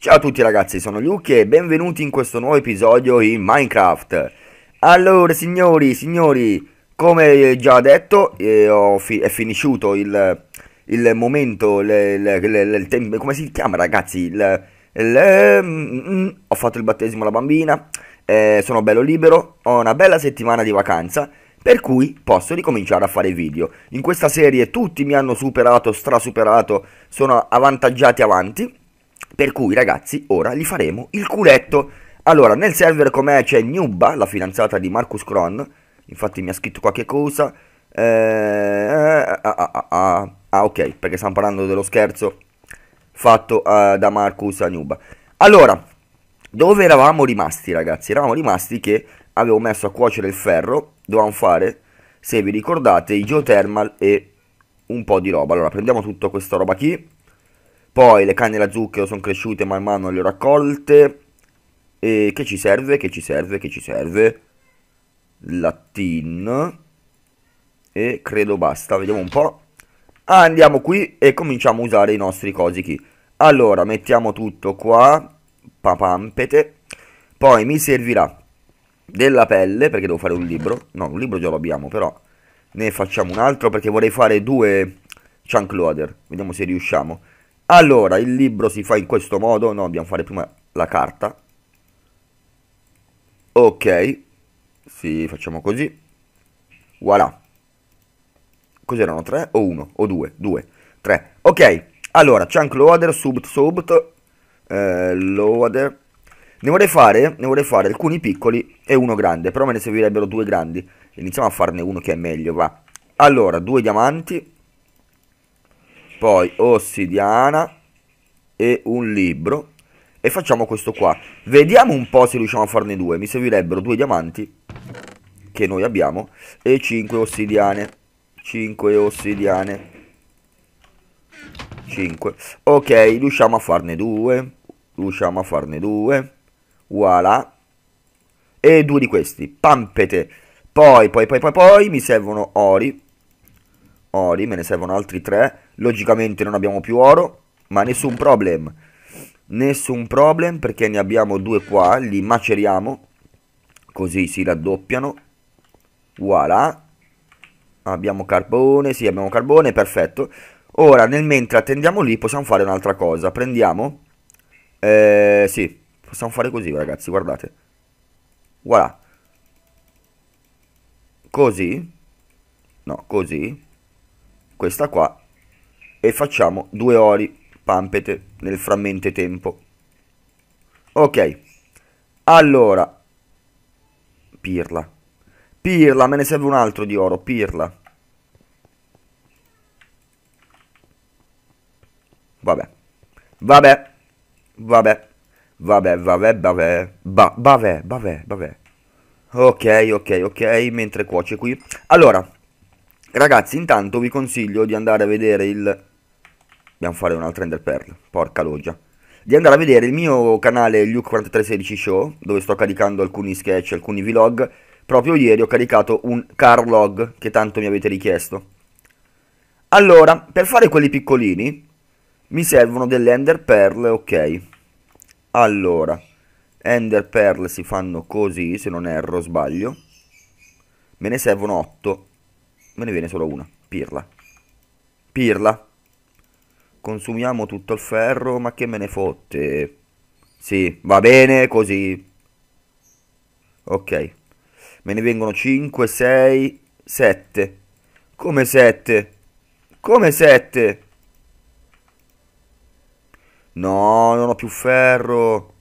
Ciao a tutti ragazzi, sono Luke e benvenuti in questo nuovo episodio in Minecraft. Allora signori, signori, come già detto eh, fi è finisciuto il, il momento, le, le, come si chiama ragazzi? Il, mm, mm, ho fatto il battesimo alla bambina, eh, sono bello libero, ho una bella settimana di vacanza per cui posso ricominciare a fare video. In questa serie tutti mi hanno superato, strasuperato, sono avvantaggiati avanti per cui ragazzi, ora gli faremo il culetto. Allora, nel server com'è c'è Nuba la fidanzata di Marcus Cron. Infatti mi ha scritto qualche cosa. Eh, ah, ah, ah, ah, ok, perché stiamo parlando dello scherzo fatto uh, da Marcus a Nuba Allora, dove eravamo rimasti ragazzi? Eravamo rimasti che avevo messo a cuocere il ferro, dovevamo fare, se vi ricordate, i geothermal e un po' di roba. Allora, prendiamo tutta questa roba qui poi le canne da zucchero sono cresciute man mano le ho raccolte. E che ci serve? Che ci serve? Che ci serve? La E credo basta, vediamo un po'. Ah, andiamo qui e cominciamo a usare i nostri cosi qui. Allora, mettiamo tutto qua. Papampete. Poi mi servirà della pelle, perché devo fare un libro. No, un libro già lo abbiamo, però ne facciamo un altro perché vorrei fare due chunk loader. Vediamo se riusciamo. Allora, il libro si fa in questo modo, no, dobbiamo fare prima la carta. Ok, sì, facciamo così. Voilà. Cos'erano? Tre o uno? O due? Due. Tre. Ok, allora, chunk loader, subt, subt, eh, loader. Ne vorrei, fare, ne vorrei fare alcuni piccoli e uno grande, però me ne servirebbero due grandi. Iniziamo a farne uno che è meglio, va. Allora, due diamanti, poi ossidiana e un libro e facciamo questo qua. Vediamo un po' se riusciamo a farne due. Mi servirebbero due diamanti che noi abbiamo e 5 ossidiane. 5 ossidiane. 5. Ok, riusciamo a farne due. Riusciamo a farne due. Voilà. E due di questi. Pampete. Poi, poi, poi, poi, poi mi servono ori ori, me ne servono altri 3. Logicamente non abbiamo più oro, ma nessun problem. Nessun problem perché ne abbiamo due qua, li maceriamo, così si raddoppiano. Voilà. Abbiamo carbone, sì abbiamo carbone, perfetto. Ora, nel mentre attendiamo lì, possiamo fare un'altra cosa. Prendiamo... Eh, sì, possiamo fare così ragazzi, guardate. Voilà. Così. No, così questa qua e facciamo due ori pampete nel frammente tempo ok allora pirla pirla me ne serve un altro di oro pirla vabbè vabbè vabbè vabbè vabbè vabbè ba vabbè vabbè vabbè ok ok ok mentre cuoce qui allora Ragazzi, intanto vi consiglio di andare a vedere il... Dobbiamo fare un'altra enderpearl porca loggia. Di andare a vedere il mio canale Luke4316 Show, dove sto caricando alcuni sketch, alcuni vlog. Proprio ieri ho caricato un car log che tanto mi avete richiesto. Allora, per fare quelli piccolini, mi servono delle enderpearl ok. Allora, enderpearl si fanno così, se non erro, sbaglio. Me ne servono 8. Me ne viene solo una. Pirla. Pirla. Consumiamo tutto il ferro, ma che me ne fotte? Sì, va bene così. Ok. Me ne vengono 5, 6, 7. Come 7? Come 7? No, non ho più ferro.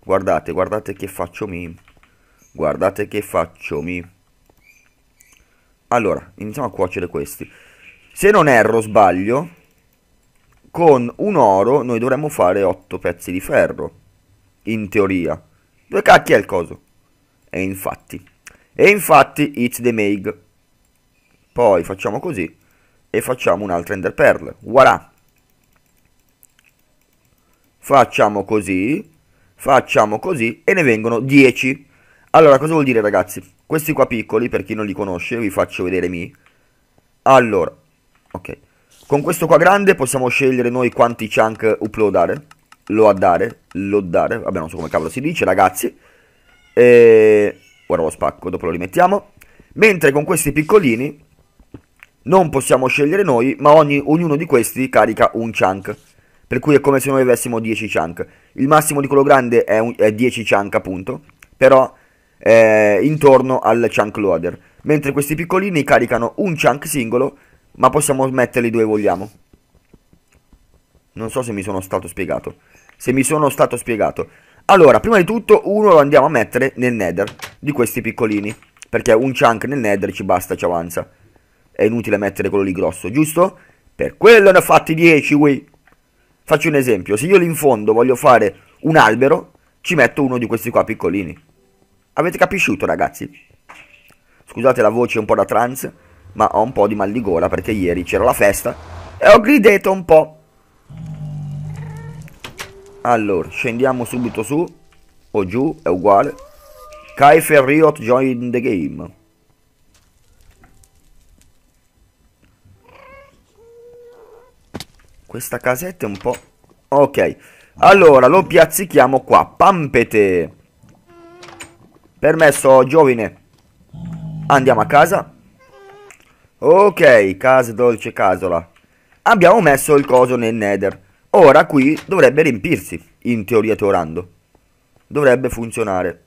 Guardate, guardate che faccio mi. Guardate che faccio mi. Allora, iniziamo a cuocere questi. Se non erro, sbaglio, con un oro noi dovremmo fare 8 pezzi di ferro. In teoria. Due cacchi è il coso? E infatti. E infatti, it's the make. Poi facciamo così. E facciamo un'altra ender pearl. Voilà. Facciamo così. Facciamo così. E ne vengono 10. Allora, cosa vuol dire ragazzi? Questi qua piccoli, per chi non li conosce, vi faccio vedere mi. Allora, ok. Con questo qua grande possiamo scegliere noi quanti chunk uploadare, Lo loadare, dare. vabbè non so come cavolo si dice ragazzi. E... Ora lo spacco, dopo lo rimettiamo. Mentre con questi piccolini non possiamo scegliere noi, ma ogni, ognuno di questi carica un chunk. Per cui è come se noi avessimo 10 chunk. Il massimo di quello grande è, un, è 10 chunk appunto, però eh, intorno al chunk loader. Mentre questi piccolini caricano un chunk singolo, ma possiamo metterli dove vogliamo. Non so se mi sono stato spiegato. Se mi sono stato spiegato. Allora, prima di tutto uno lo andiamo a mettere nel nether di questi piccolini. Perché un chunk nel nether ci basta, ci avanza. È inutile mettere quello lì grosso, giusto? Per quello ne ho fatti 10, wey. Faccio un esempio. Se io lì in fondo voglio fare un albero, ci metto uno di questi qua piccolini. Avete capisciuto ragazzi? Scusate la voce un po' da trans, ma ho un po' di mal di gola perché ieri c'era la festa e ho gridato un po'. Allora, scendiamo subito su o giù, è uguale. Kaifer Riot join the game. Questa casetta è un po'... Ok, allora lo piazzichiamo qua, Pampete. Permesso, giovine. Andiamo a casa. Ok, casa dolce casola. Abbiamo messo il coso nel nether. Ora qui dovrebbe riempirsi, in teoria teorando. Dovrebbe funzionare.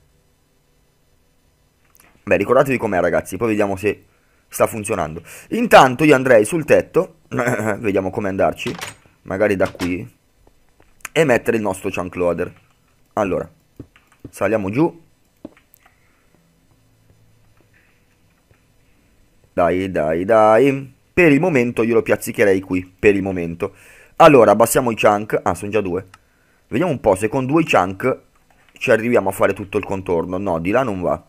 Beh, ricordatevi com'è ragazzi, poi vediamo se sta funzionando. Intanto io andrei sul tetto, vediamo come andarci, magari da qui, e mettere il nostro chunk loader. Allora, saliamo giù, Dai, dai, dai. Per il momento io lo piazzicherei qui, per il momento. Allora, abbassiamo i chunk. Ah, sono già due. Vediamo un po' se con due chunk ci arriviamo a fare tutto il contorno. No, di là non va.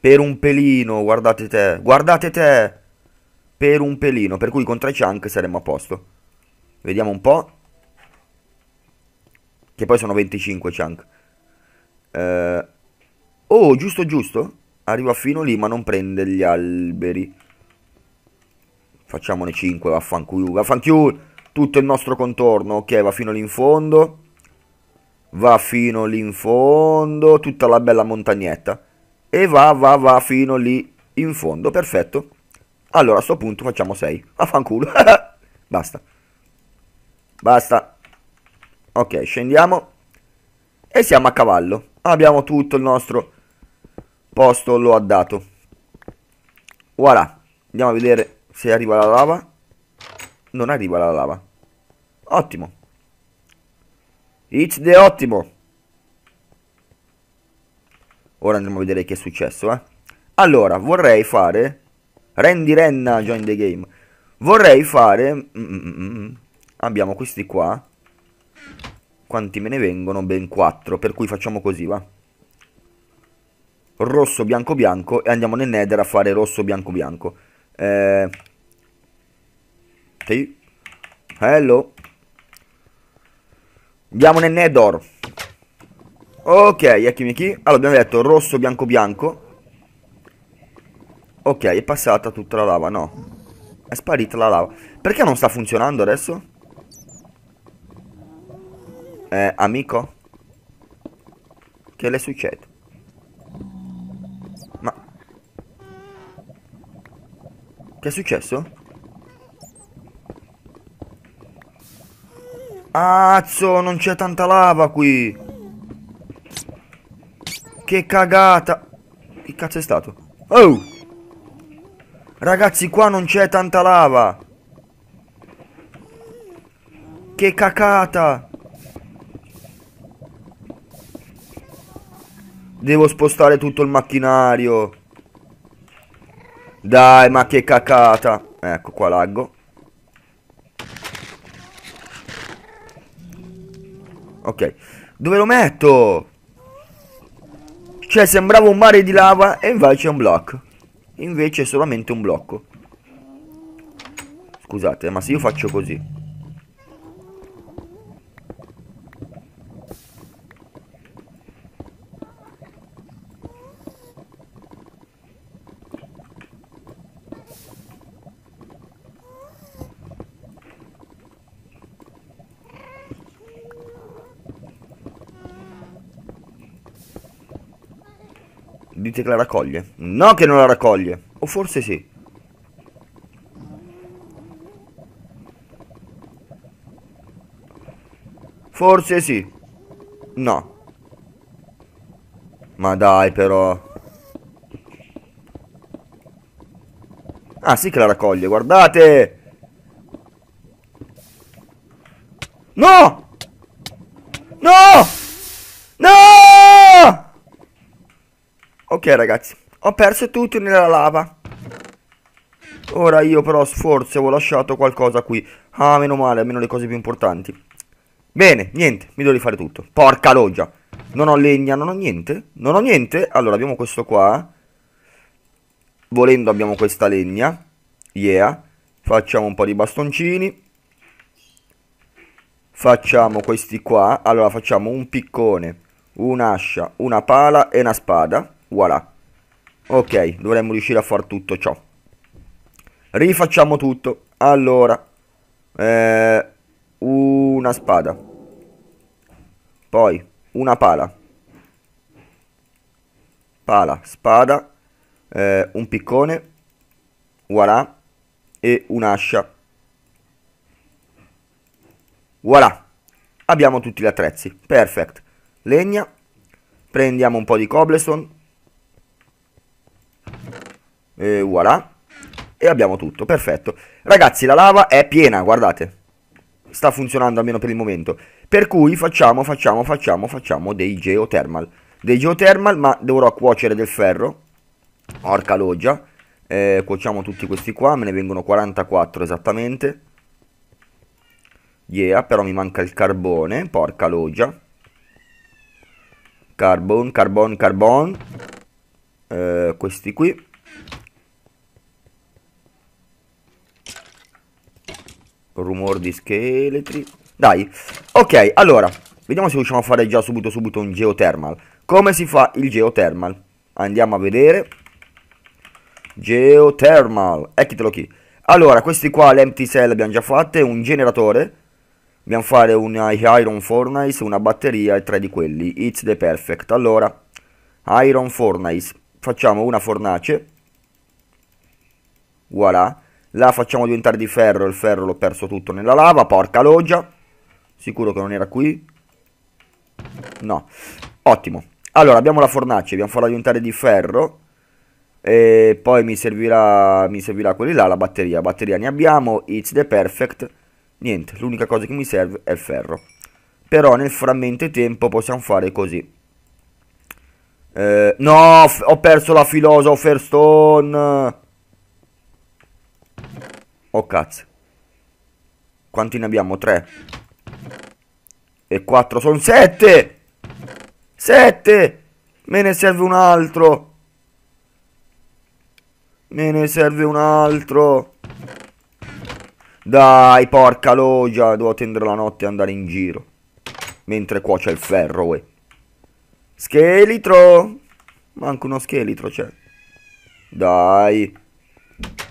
Per un pelino, guardate te. Guardate te! Per un pelino. Per cui con tre chunk saremmo a posto. Vediamo un po'. Che poi sono 25 chunk. Eh... Oh, giusto, giusto. Arriva fino lì ma non prende gli alberi. Facciamone 5, vaffanculo. Vaffanculo! Tutto il nostro contorno. Ok, va fino lì in fondo. Va fino lì in fondo. Tutta la bella montagnetta. E va, va, va fino lì in fondo. Perfetto. Allora, a sto punto facciamo 6. Vaffanculo. Basta. Basta. Ok, scendiamo. E siamo a cavallo. Abbiamo tutto il nostro posto lo ha dato voilà andiamo a vedere se arriva la lava non arriva la lava ottimo it's the ottimo ora andiamo a vedere che è successo eh. allora vorrei fare Randy Renna join the game vorrei fare mm -mm. mm, mm, mm. abbiamo questi qua quanti me ne vengono? ben 4 per cui facciamo così va rosso bianco bianco e andiamo nel nether a fare rosso bianco bianco eh, sì. hello andiamo nel nether ok eccomi qui allora abbiamo detto rosso bianco bianco ok è passata tutta la lava no è sparita la lava perché non sta funzionando adesso eh amico che le succede Che è successo? Azzo, non c'è tanta lava qui. Che cagata. Che cazzo è stato? Oh! Ragazzi, qua non c'è tanta lava. Che cacata. Devo spostare tutto il macchinario. Dai, ma che cacata. Ecco qua laggo. Ok. Dove lo metto? Cioè, sembrava un mare di lava e invece è un blocco. Invece è solamente un blocco. Scusate, ma se io faccio così... Dite che la raccoglie. No che non la raccoglie. O forse sì. Forse sì. No. Ma dai però. Ah sì che la raccoglie, guardate! No! No! Ok ragazzi, ho perso tutto nella lava. Ora io però sforzo Ho lasciato qualcosa qui. Ah, meno male, almeno le cose più importanti. Bene, niente, mi devo rifare tutto. Porca loggia. Non ho legna, non ho niente. Non ho niente. Allora, abbiamo questo qua. Volendo abbiamo questa legna. Yeah. Facciamo un po' di bastoncini. Facciamo questi qua. Allora, facciamo un piccone, un'ascia, una pala e una spada. Voilà. Ok, dovremmo riuscire a fare tutto ciò. Rifacciamo tutto. Allora, eh, una spada. Poi, una pala. Pala, spada, eh, un piccone, voilà, e un'ascia. Voilà, abbiamo tutti gli attrezzi. Perfect. Legna, prendiamo un po' di cobblestone e voilà. E abbiamo tutto, perfetto. Ragazzi, la lava è piena, guardate. Sta funzionando almeno per il momento. Per cui facciamo, facciamo, facciamo, facciamo dei geothermal. Dei geothermal, ma dovrò cuocere del ferro. Orca loggia. Eh, cuociamo tutti questi qua, me ne vengono 44 esattamente. Yeah, però mi manca il carbone, porca loggia. Carbon, carbon, carbon. Eh, questi qui. rumore di scheletri. Dai, ok, allora, vediamo se riusciamo a fare già subito subito un geothermal. Come si fa il geothermal? Andiamo a vedere. Geothermal, eccitelo qui. Allora, questi qua, l'empty cell, abbiamo già fatte, un generatore. Dobbiamo fare un iron furnace, una batteria e tre di quelli. It's the perfect. Allora, iron furnace. Facciamo una fornace. Voilà. La facciamo diventare di ferro, il ferro l'ho perso tutto nella lava, porca loggia. Sicuro che non era qui? No. Ottimo. Allora, abbiamo la fornace, dobbiamo farla diventare di ferro. E poi mi servirà, mi servirà quelli là, la batteria. batteria ne abbiamo, it's the perfect. Niente, l'unica cosa che mi serve è il ferro. Però nel frammento tempo possiamo fare così. Eh, no, ho perso la Philosopher stone. Oh cazzo. Quanti ne abbiamo? 3 e 4 sono 7. 7. Me ne serve un altro. Me ne serve un altro. Dai, porca loggia. Devo tendere la notte e andare in giro. Mentre cuoce il ferro, uè. Scheletro. Manca uno scheletro, c'è. Dai Dai.